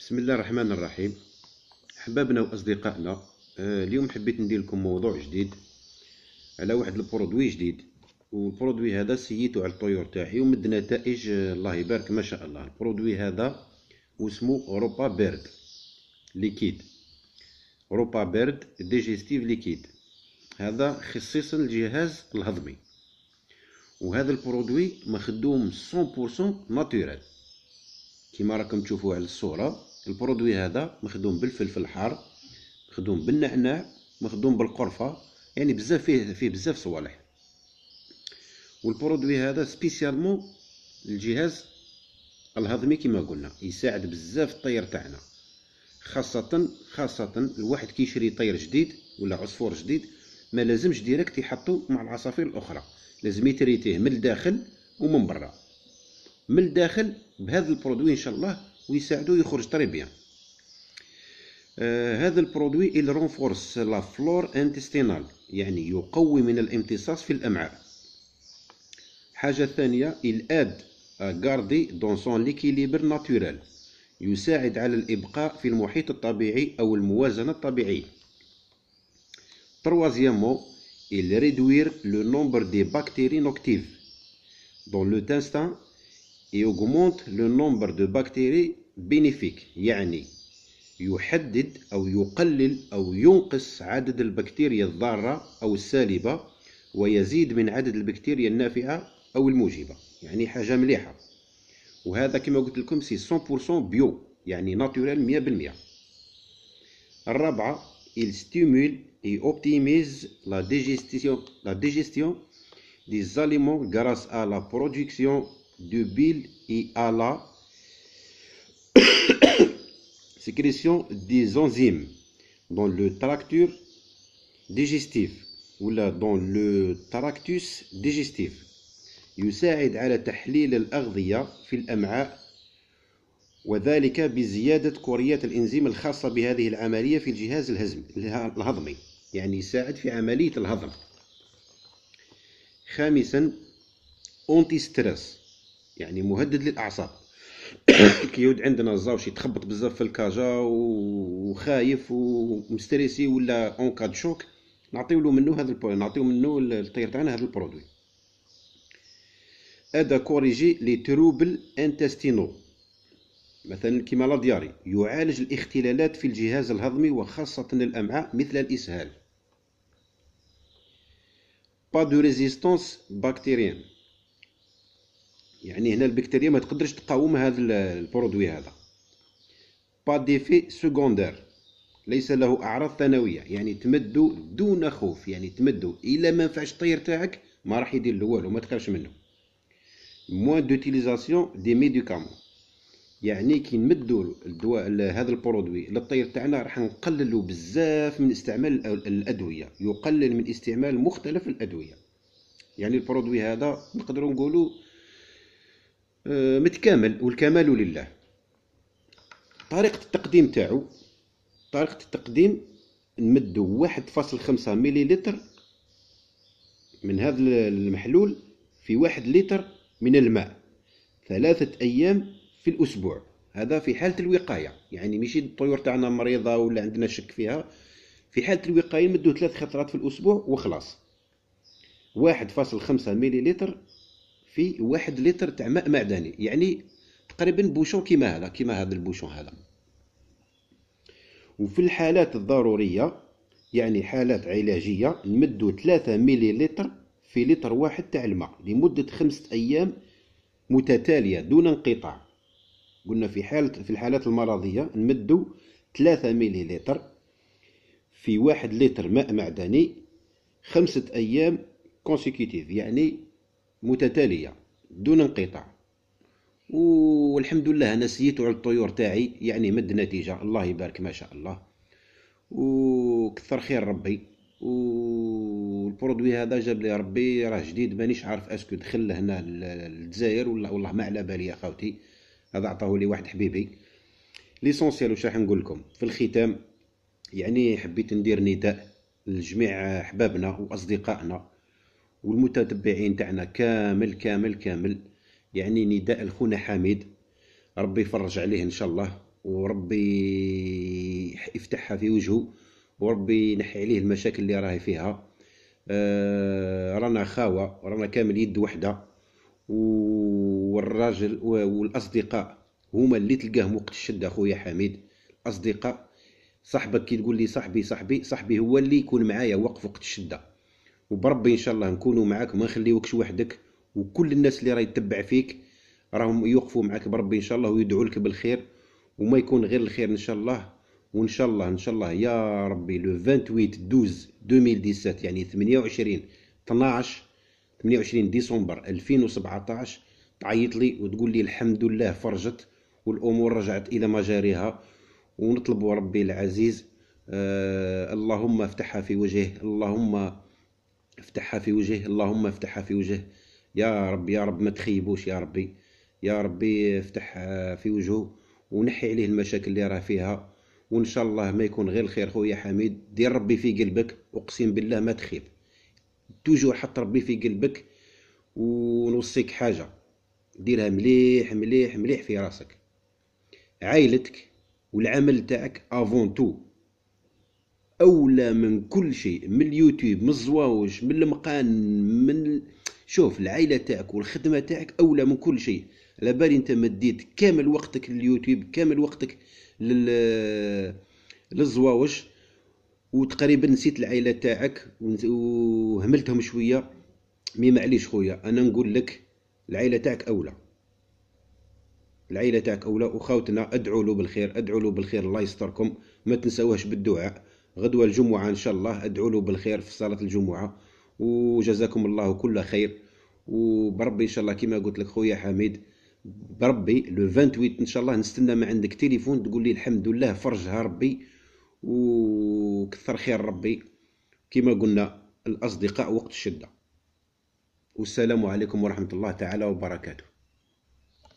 بسم الله الرحمن الرحيم احبابنا واصدقائنا آه، اليوم حبيت ندير لكم موضوع جديد على واحد البرودوي جديد والبرودوي هذا سيته على الطيور تاعي ومد نتائج آه، الله يبارك ما شاء الله البرودوي هذا واسمو اوروبا بيرد ليكيد اوروبا بيرد ديجيستيف ليكيد هذا خصيصا الجهاز الهضمي وهذا البرودوي مخدوم 100% ناتورال كيما راكم تشوفوا على الصوره البرودوي هذا مخدوم بالفلفل الحار مخدوم بالنعناع مخدوم بالقرفه يعني بزاف فيه فيه بزاف صوالح والبرودوي هذا سبيسيالمون الجهاز الهضمي كما قلنا يساعد بزاف الطير تاعنا خاصة خاصة الواحد كي يشري طير جديد ولا عصفور جديد ما لازمش ديريكت يحطو مع العصافير الاخرى لازم يتريتيه من الداخل ومن برا من الداخل بهذا البرودوي ان شاء الله ويساعدو يخرج طري بيان آه هذا البرودوي إل رونفورس لا فلور انتستينال يعني يقوي من الامتصاص في الأمعاء حاجة ثانية إل أد غاردي دون سون ليكيليبر ناتورال يساعد على الإبقاء في المحيط الطبيعي أو الموازنة الطبيعية تروازيامو إل ريدوير لو نومبر دي باكتيري نوكتيف دون لو تانستان إي أوغمونت لو نومبر دو bactéries بينيفيك يعني يحدد أو يقلل أو ينقص عدد البكتيريا الضارة أو السالبة ويزيد من عدد البكتيريا النافعة أو الموجبة يعني حاجة مليحة وهذا كما قلت لكم سي 100% بيو يعني ناتورال 100% الرابعة il stimule et optimise la digestion, la digestion des aliments grâce à la production de bile et à la sécrétion des enzymes dans le tractus digestif ولا دون لو تراكتوس digestif. يساعد على تحليل الأغذية في الأمعاء وذلك بزيادة كوريات الإنزيم الخاصة بهذه العملية في الجهاز الهضمي الهضمي يعني يساعد في عملية الهضم خامسا أونتي ستريس يعني مهدد للأعصاب كيود عندنا الزاوش يتخبط بزاف في الكاجا وخايف ومستريسي ولا اون كاد شوك نعطيو له منو هذا البرودوي نعطيو منو الطير تاعنا هذا البرودوي هذا كوريجي لي تروبل انتستينو مثلا كيما لا دياري يعالج الاختلالات في الجهاز الهضمي وخاصة الأمعاء مثل الإسهال با دو ريزيستونس بكتيريان يعني هنا البكتيريا ما تقدرش تقاوم هذا البرودوي هذا با ديفي سكوندير ليس له اعراض ثانويه يعني تمدو دون خوف يعني تمدو الا ما نفعش الطير تاعك ما راح يدير له والو ما تخافش منه موان دوتيليزاسيون دي ميديكامون يعني كي نمدو الدواء هذا البرودوي للطير تاعنا راح نقللوا بزاف من استعمال الادويه يقلل من استعمال مختلف الادويه يعني البرودوي هذا نقدروا نقولوا آه، متكامل والكمال لله طريقة التقديم تاعو طريقة التقديم نمدو واحد فاصل خمسة مليلتر من هذا المحلول في واحد لتر من الماء ثلاثة أيام في الأسبوع هذا في حالة الوقاية يعني ماشي الطيور تاعنا مريضة ولا عندنا شك فيها في حالة الوقاية نمدو ثلاث خطرات في الأسبوع وخلاص واحد فاصل خمسة مليلتر في واحد لتر تاع ماء معدني يعني تقريبا بوشون كيما هذا كيما هذا البوشون هذا وفي الحالات الضرورية يعني حالات علاجية نمدو 3 لتر في لتر واحد تاع الماء لمدة خمسة أيام متتالية دون انقطاع قلنا في حالة في الحالات المرضية نمدو 3 لتر في واحد لتر ماء معدني خمسة أيام كونسيكوتيف يعني متتالية دون انقطاع والحمد لله أنا سيت على الطيور تاعي يعني مد نتيجة الله يبارك ما شاء الله وكثر خير ربي والبرودوي هذا جاب لي ربي راه جديد مانيش عارف اسكو دخل هنا للجزائر ولا والله ما على بالي يا خوتي هذا عطاه لي واحد حبيبي ليسونسيال واش راح نقول لكم في الختام يعني حبيت ندير نداء لجميع احبابنا واصدقائنا والمتتبعين تاعنا كامل كامل كامل يعني نداء لخونا حميد ربي يفرج عليه ان شاء الله وربي يفتحها في وجهه وربي ينحي عليه المشاكل اللي راهي فيها آه رانا خاوة رانا كامل يد وحدة والراجل والاصدقاء هما اللي تلقاهم وقت الشده اخويا حميد الاصدقاء صاحبك كي تقول لي صاحبي صاحبي صاحبي هو اللي يكون معايا وقف وقت الشده وبربي ان شاء الله نكونوا معاك وما نخليوكش وحدك وكل الناس اللي راهي تتبع فيك راهم يوقفوا معاك بربي ان شاء الله ويدعوا لك بالخير وما يكون غير الخير ان شاء الله وان شاء الله ان شاء الله يا ربي لو 28 12 2017 يعني 28 12 28 ديسمبر 2017 تعيط لي وتقول لي الحمد لله فرجت والامور رجعت الى مجاريها ونطلب ربي العزيز آه اللهم افتحها في وجهه اللهم افتحها في وجهه اللهم افتحها في وجهه يا رب يا رب ما تخيبوش يا ربي يا ربي افتح في وجهه ونحي عليه المشاكل اللي راه فيها وان شاء الله ما يكون غير الخير خويا حميد دير ربي في قلبك اقسم بالله ما تخيب توجور حط ربي في قلبك ونوصيك حاجه ديرها مليح مليح مليح في راسك عائلتك والعمل تاعك افون تو اولى من كل شيء من اليوتيوب من الزواوج من المقان من شوف العائله تاعك والخدمه تاعك اولى من كل شيء على بالي انت مديت كامل وقتك لليوتيوب كامل وقتك لل للزواوج وتقريبا نسيت العائله تاعك وهملتهم شويه مي معليش خويا انا نقول لك العائله تاعك اولى العائله تاعك اولى وخاوتنا ادعوا له بالخير ادعوا له بالخير الله يستركم ما تنساوهش بالدعاء غدوة الجمعة إن شاء الله أدعوا له بالخير في صلاة الجمعة وجزاكم الله كل خير وبربي إن شاء الله كما قلت لك خويا حميد بربي لو 28 إن شاء الله نستنى ما عندك تليفون تقول لي الحمد لله فرجها ربي وكثر خير ربي كما قلنا الأصدقاء وقت الشدة والسلام عليكم ورحمة الله تعالى وبركاته